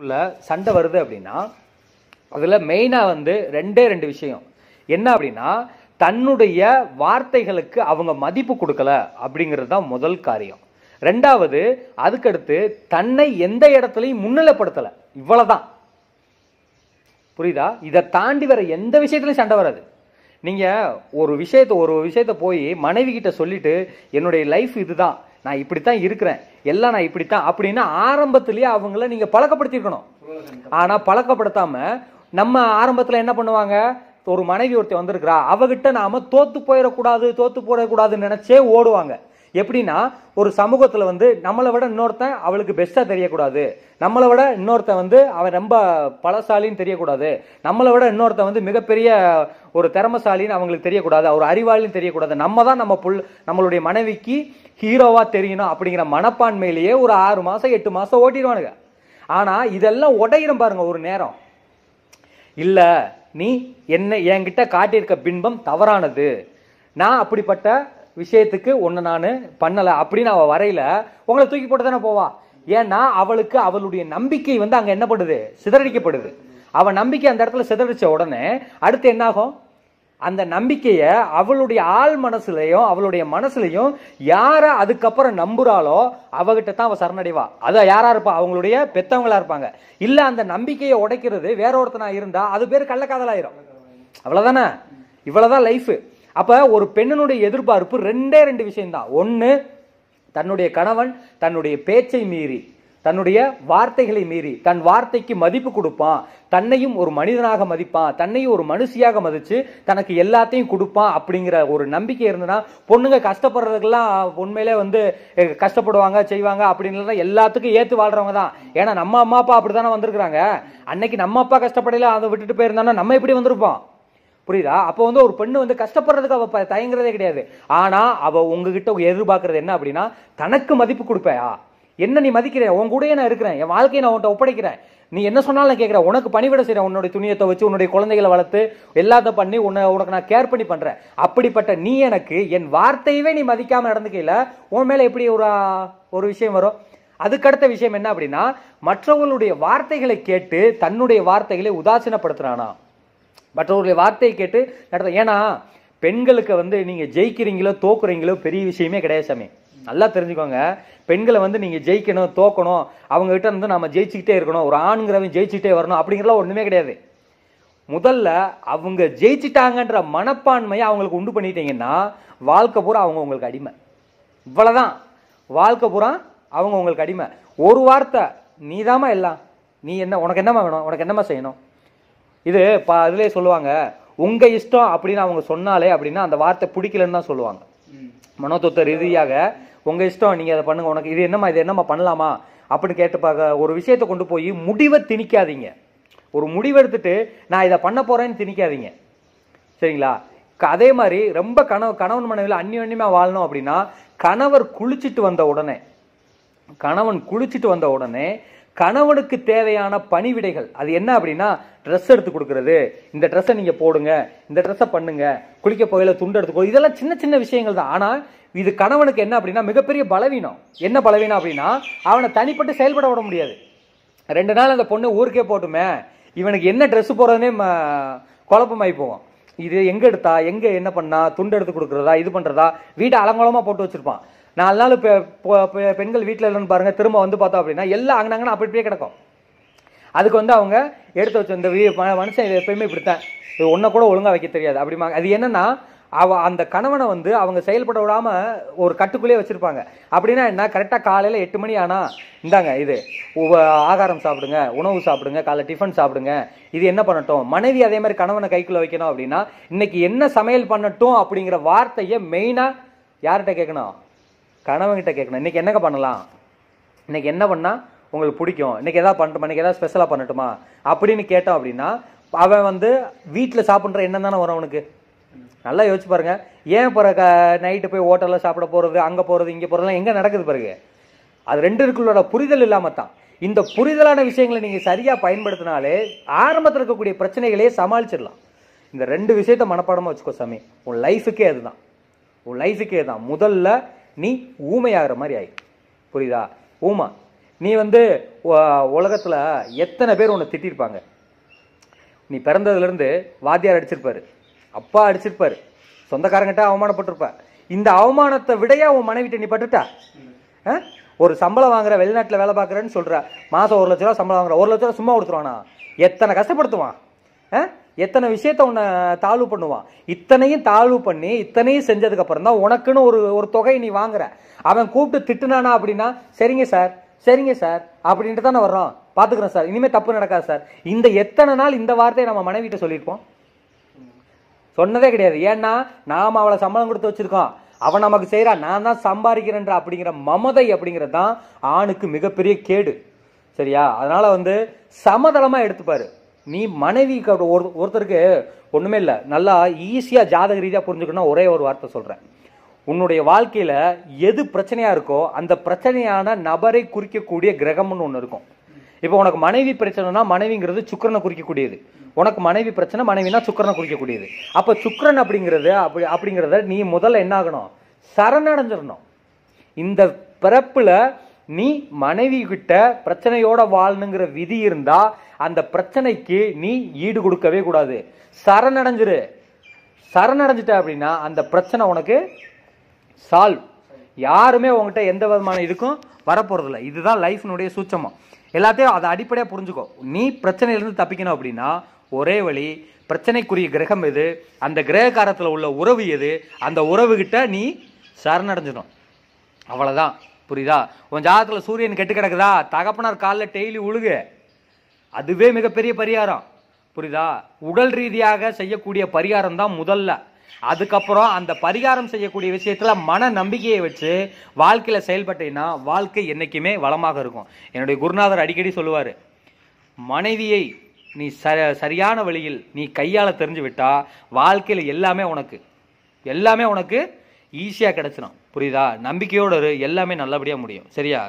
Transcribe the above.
குள்ள சண்டை வருது அப்படின்னா அதில் மெயினாக வந்து ரெண்டே ரெண்டு விஷயம் என்ன அப்படின்னா தன்னுடைய வார்த்தைகளுக்கு அவங்க மதிப்பு கொடுக்கல அப்படிங்கிறது தான் முதல் காரியம் ரெண்டாவது அதுக்கடுத்து தன்னை எந்த இடத்துலையும் முன்னிலைப்படுத்தலை இவ்வளோதான் புரியுதா இதை தாண்டி வர எந்த விஷயத்துலையும் சண்டை வராது நீங்கள் ஒரு விஷயத்த ஒரு விஷயத்த போய் மனைவி கிட்ட சொல்லிட்டு என்னுடைய லைஃப் இதுதான் நான் இப்படித்தான் இருக்கிறேன் எல்லாம் நான் இப்படித்தான் அப்படின்னா ஆரம்பத்திலேயே அவங்கள நீங்க பழக்கப்படுத்திருக்கணும் ஆனா பழக்கப்படுத்தாம நம்ம ஆரம்பத்துல என்ன பண்ணுவாங்க ஒரு மனைவி ஒருத்தர் வந்திருக்கிறா அவகிட்ட நாம தோத்து போயிடக்கூடாது தோத்து போயிடக்கூடாதுன்னு நினைச்சே ஓடுவாங்க எப்படின்னா ஒரு சமூகத்தில் வந்து நம்மளை விட இன்னொருத்தன் அவளுக்கு பெஸ்ட்டாக தெரியக்கூடாது நம்மளை விட இன்னொருத்தன் வந்து அவன் ரொம்ப பலசாலின்னு தெரியக்கூடாது நம்மளை விட இன்னொருத்தன் வந்து மிகப்பெரிய ஒரு திறமசாலின்னு அவங்களுக்கு தெரியக்கூடாது அவர் அறிவாளின்னு தெரியக்கூடாது நம்ம தான் நம்ம புல் நம்மளுடைய மனைவிக்கு ஹீரோவாக தெரியணும் அப்படிங்கிற மனப்பான்மையிலேயே ஒரு ஆறு மாதம் எட்டு மாதம் ஓட்டிடுவானுங்க ஆனால் இதெல்லாம் உடையிடும் பாருங்க ஒரு நேரம் இல்லை நீ என்ன என்கிட்ட காட்டியிருக்க பின்பம் தவறானது நான் அப்படிப்பட்ட விஷயத்துக்கு ஒன்று நான் பண்ணலை அப்படின்னு அவள் வரையில உங்களை தூக்கி போட்டு தானே போவா ஏன்னா அவளுக்கு அவளுடைய நம்பிக்கை வந்து அங்கே என்ன பண்ணுது சிதறடிக்கப்படுது அவள் நம்பிக்கை அந்த இடத்துல சிதறடிச்ச உடனே அடுத்து என்னாகும் அந்த நம்பிக்கையை அவளுடைய ஆள் மனசுலையும் அவளுடைய மனசுலையும் யாரை அதுக்கப்புறம் நம்புறாளோ அவகிட்ட தான் அவள் சரணடைவா அது யாரா இருப்பா அவங்களுடைய பெத்தவங்களா இருப்பாங்க இல்லை அந்த நம்பிக்கையை உடைக்கிறது வேற ஒருத்தனா இருந்தா அது பேர் கள்ளக்காதலாயிரும் அவ்வளோதானே இவ்வளோதான் லைஃபு அப்போ ஒரு பெண்ணனுடைய எதிர்பார்ப்பு ரெண்டே ரெண்டு விஷயம்தான் ஒன்று தன்னுடைய கணவன் தன்னுடைய பேச்சை மீறி தன்னுடைய வார்த்தைகளை மீறி தன் வார்த்தைக்கு மதிப்பு கொடுப்பான் தன்னையும் ஒரு மனிதனாக மதிப்பான் தன்னையும் ஒரு மனுஷியாக மதித்து தனக்கு எல்லாத்தையும் கொடுப்பான் அப்படிங்கிற ஒரு நம்பிக்கை இருந்ததுன்னா பொண்ணுங்க கஷ்டப்படுறதுக்கெல்லாம் உண்மையிலே வந்து கஷ்டப்படுவாங்க செய்வாங்க அப்படின்லாம் எல்லாத்துக்கும் ஏற்று வாழ்றவங்க தான் ஏன்னா நம்ம அம்மா அப்பா அப்படி தானே வந்திருக்கிறாங்க அன்னைக்கு நம்ம அப்பா கஷ்டப்படையில அதை விட்டுட்டு போயிருந்தானா நம்ம எப்படி வந்திருப்போம் புரியுதா அப்போ வந்து ஒரு பெண்ணு வந்து கஷ்டப்படுறதுக்கு அவள் தயங்குறதே கிடையாது ஆனால் அவள் உங்ககிட்ட எதிர்பார்க்கறது என்ன அப்படின்னா தனக்கு மதிப்பு கொடுப்பையா என்ன நீ மதிக்கிற உன் கூடயே நான் இருக்கிறேன் என் வாழ்க்கையை நான் உன்ட்ட ஒப்படைக்கிறேன் நீ என்ன சொன்னாலும் நான் கேட்குறேன் உனக்கு பணிவிட செய்கிறேன் உன்னுடைய துணியத்தை வச்சு உன்னுடைய குழந்தைகளை வளர்த்து எல்லாத்த பண்ணி உன்னை உனக்கு நான் கேர் பண்ணி பண்ணுறேன் அப்படிப்பட்ட நீ எனக்கு என் வார்த்தையவே நீ மதிக்காமல் நடந்துக்கையில் உன் மேலே எப்படி ஒரு ஒரு விஷயம் வரும் அதுக்கடுத்த விஷயம் என்ன அப்படின்னா மற்றவர்களுடைய வார்த்தைகளை கேட்டு தன்னுடைய வார்த்தைகளை உதாசீனப்படுத்துறானா மற்றவர்களுடைய வார்த்தையை கேட்டு நடத்த ஏன்னா பெண்களுக்கு வந்து நீங்கள் ஜெயிக்கிறீங்களோ தோக்குறீங்களோ பெரிய விஷயமே கிடையாது சாமி நல்லா தெரிஞ்சுக்கோங்க பெண்களை வந்து நீங்கள் ஜெயிக்கணும் தோக்கணும் அவங்ககிட்ட இருந்து நம்ம ஜெயிச்சுக்கிட்டே இருக்கணும் ஒரு ஆணுங்கிறவன் ஜெயிச்சுக்கிட்டே வரணும் அப்படிங்கிறலாம் ஒன்றுமே கிடையாது முதல்ல அவங்க ஜெயிச்சிட்டாங்கன்ற மனப்பான்மையை அவங்களுக்கு உண்டு பண்ணிட்டீங்கன்னா வாழ்க்கை பூரா அவங்க உங்களுக்கு அடிமை இவ்வளோதான் வாழ்க்கை பூரா அவங்க உங்களுக்கு அடிமை ஒரு வார்த்தை நீதாம்மா எல்லாம் நீ என்ன உனக்கு என்னம்மா வேணும் உனக்கு என்னம்மா செய்யணும் இது பா அதுலேயே சொல்லுவாங்க உங்கள் இஷ்டம் அப்படின்னு அவங்க சொன்னாலே அப்படின்னா அந்த வார்த்தை பிடிக்கலன்னு தான் சொல்லுவாங்க மனோதத்துவ ரீதியாக உங்கள் இஷ்டம் நீங்கள் அதை பண்ணுங்க உனக்கு இது என்னம்மா இது என்னம்மா பண்ணலாமா அப்படின்னு கேட்டு பார்க்க ஒரு விஷயத்தை கொண்டு போய் முடிவை திணிக்காதீங்க ஒரு முடிவெடுத்துட்டு நான் இதை பண்ண போகிறேன்னு திணிக்காதீங்க சரிங்களா அதே மாதிரி ரொம்ப கணவு கணவன் மனைவியில் அன்னியமாக வாழணும் அப்படின்னா கணவர் குளிச்சுட்டு வந்த உடனே கணவன் குளிச்சுட்டு வந்த உடனே கணவனுக்கு தேவையான பணிவிடைகள் அது என்ன அப்படின்னா ட்ரெஸ் எடுத்து கொடுக்கறது இந்த ட்ரெஸ்ஸை நீங்கள் போடுங்க இந்த ட்ரெஸ்ஸை பண்ணுங்க குளிக்க போகையில் துண்டு எடுத்துக்கோ இதெல்லாம் சின்ன சின்ன விஷயங்கள் தான் ஆனால் இது கணவனுக்கு என்ன அப்படின்னா மிகப்பெரிய பலவீனம் என்ன பலவீனம் அப்படின்னா அவனை தனிப்பட்டு செயல்பட விட முடியாது ரெண்டு நாள் அந்த பொண்ணு ஊருக்கே போட்டுமே இவனுக்கு என்ன ட்ரெஸ் போடுறதுனே குழப்பமாகி போவோம் இது எங்கே எடுத்தா எங்கே என்ன பண்ணா துண்டு எடுத்து கொடுக்குறதா இது பண்ணுறதா வீட்டை அலங்கோலமாக போட்டு வச்சுருப்பான் நாலு நாள் பெண்கள் வீட்டில் இல்லைன்னு பாருங்கள் திரும்ப வந்து பார்த்தோம் அப்படின்னா எல்லாம் அங்கனாங்கன்னு அப்படி இப்படியே கிடக்கும் அதுக்கு வந்து அவங்க எடுத்து வச்சு இந்த மனுஷன் இதை எப்பயுமே இப்படித்தான் இது ஒன்றை கூட ஒழுங்காக வைக்க தெரியாது அப்படிமா அது என்னன்னா அவ அந்த கணவனை வந்து அவங்க செயல்பட விடாமல் ஒரு கட்டுக்குள்ளேயே வச்சுருப்பாங்க அப்படின்னா என்ன கரெக்டாக காலையில் எட்டு மணி ஆனால் இந்தாங்க இது ஆகாரம் சாப்பிடுங்க உணவு சாப்பிடுங்க காலை டிஃபன் சாப்பிடுங்க இது என்ன பண்ணட்டும் மனைவி அதே மாதிரி கணவனை கைக்குள்ளே வைக்கணும் அப்படின்னா இன்னைக்கு என்ன சமையல் பண்ணட்டும் அப்படிங்கிற வார்த்தையை மெயினாக யார்கிட்ட கேட்கணும் கணவன்கிட்ட கேட்கணும் இன்றைக்கி என்ன பண்ணலாம் இன்றைக்கி என்ன பண்ணால் உங்களுக்கு பிடிக்கும் இன்றைக்கி எதாவது பண்ணட்டுமா இன்றைக்கி எதாவது ஸ்பெஷலாக பண்ணட்டுமா அப்படின்னு கேட்டோம் அப்படின்னா அவன் வந்து வீட்டில் சாப்பிட்ற எண்ணம் தானே வரும் அவனுக்கு நல்லா யோசிச்சு பாருங்க ஏன் பிற க நைட்டு போய் ஹோட்டலில் சாப்பிட போகிறது அங்கே போகிறது இங்கே போகிறதுலாம் எங்கே நடக்குது பிறகு அது ரெண்டு இருக்குள்ளோட புரிதல் இல்லாமல் தான் இந்த புரிதலான விஷயங்களை நீங்கள் சரியாக பயன்படுத்தினாலே ஆரம்பத்தில் இருக்கக்கூடிய பிரச்சனைகளையே சமாளிச்சிடலாம் இந்த ரெண்டு விஷயத்த மனப்பாடமாக வச்சுக்கோ சாமி உன் லைஃபுக்கே அதுதான் உன் லைஃபுக்கே தான் முதல்ல நீ ஊமையாகிற மாதிரி ஆகி புரியுதா ஊமா நீ வந்து உலகத்தில் எத்தனை பேர் உன்னை திட்டிருப்பாங்க நீ பிறந்ததுலேருந்து வாத்தியார் அடிச்சிருப்பாரு அப்பா அடிச்சிருப்பார் சொந்தக்காரங்கிட்ட அவமானப்பட்டிருப்பா இந்த அவமானத்தை விடையா உன் மனைவிட்ட நீ பட்டுட்டா ஒரு சம்பளம் வாங்குற வெளிநாட்டில் வேலை பார்க்குறேன்னு சொல்கிற மாதம் ஒரு லட்ச ரூபா சம்பளம் வாங்குற ஒரு லட்ச ரூபா சும்மா கொடுத்துருவானா எத்தனை கஷ்டப்படுத்துவான் எத்தனை விஷயத்த உன்னை தாழ்வு பண்ணுவான் இத்தனையும் தாழ்வு பண்ணி இத்தனையும் செஞ்சதுக்கு அப்புறம் தான் உனக்குன்னு ஒரு ஒரு தொகையை நீ வாங்குற அவன் கூப்பிட்டு திட்டுனானா அப்படின்னா சரிங்க சார் சரிங்க சார் அப்படின்ட்டு தானே வர்றோம் பார்த்துக்குறோம் சார் இனிமேல் தப்பு நடக்காது சார் இந்த எத்தனை நாள் இந்த வார்த்தையை நம்ம மனைவிட்ட சொல்லியிருப்போம் சொன்னதே கிடையாது ஏன்னா நாம் அவளை சம்பளம் கொடுத்து வச்சுருக்கோம் அவன் நமக்கு செய்கிறா நான் தான் சம்பாதிக்கிறேன்ற அப்படிங்கிற மமதை அப்படிங்கிறது தான் ஆணுக்கு மிகப்பெரிய கேடு சரியா அதனால் வந்து சமதளமாக எடுத்துப்பாரு நீ மனைவி ஒரு ஒருத்தருக்கு ஒன்றுமே இல்லை நல்லா ஈஸியாக ஜாதக ரீதியாக புரிஞ்சுக்கணும்னா ஒரே ஒரு வார்த்தை சொல்கிறேன் உன்னுடைய வாழ்க்கையில் எது பிரச்சனையாக இருக்கோ அந்த பிரச்சனையான நபரை குறிக்கக்கூடிய கிரகம்னு ஒன்று இருக்கும் இப்போ உனக்கு மனைவி பிரச்சனைனா மனைவிங்கிறது சுக்கரனை குறிக்கக்கூடியது உனக்கு மனைவி பிரச்சனை மனைவினா சுக்கரனை குறிக்கக்கூடியது அப்போ சுக்கரன் அப்படிங்கிறது அப்படி அப்படிங்கிறத நீ முதல்ல என்ன ஆகணும் சரணடைஞ்சிடணும் இந்த பிறப்பில் நீ மனைவி கிட்ட பிரச்சனையோட வாழணுங்கிற விதி இருந்தா அந்த பிரச்சனைக்கு நீ ஈடு கொடுக்கவே கூடாது சரணடைஞ்சிரு சரணடைஞ்சிட்ட அப்படின்னா அந்த பிரச்சனை உனக்கு சால்வ் யாருமே உங்ககிட்ட எந்த விதமான இதுக்கும் வரப்போறதில்ல இதுதான் லைஃப்னுடைய சூச்சமம் எல்லாத்தையும் அதை அடிப்படையாக புரிஞ்சுக்கோ நீ பிரச்சனையிலேருந்து தப்பிக்கணும் அப்படின்னா ஒரே வழி பிரச்சனைக்குரிய கிரகம் எது அந்த கிரகக்காரத்தில் உள்ள உறவு எது அந்த உறவுகிட்ட நீ சரணடைஞ்சிடும் அவ்வளோதான் புரியுதா உன் ஜாதகத்தில் சூரியன் கெட்டு கிடக்குதா தகப்பனார் காலில் டெய்லி உழுகு அதுவே மிகப்பெரிய பரிகாரம் புரியுதா உடல் ரீதியாக செய்யக்கூடிய பரிகாரம் தான் முதல்ல அதுக்கப்புறம் அந்த பரிகாரம் செய்யக்கூடிய விஷயத்தில் மன நம்பிக்கையை வச்சு வாழ்க்கையில் செயல்பட்டீங்கன்னா வாழ்க்கை என்றைக்குமே வளமாக இருக்கும் என்னுடைய குருநாதர் அடிக்கடி சொல்லுவார் மனைவியை நீ ச சரியான வழியில் நீ கையால் தெரிஞ்சு விட்டால் வாழ்க்கையில் எல்லாமே உனக்கு எல்லாமே உனக்கு ஈஸியாக கிடச்சிடும் புரியுதா நம்பிக்கையோடு எல்லாமே நல்லபடியாக முடியும் சரியா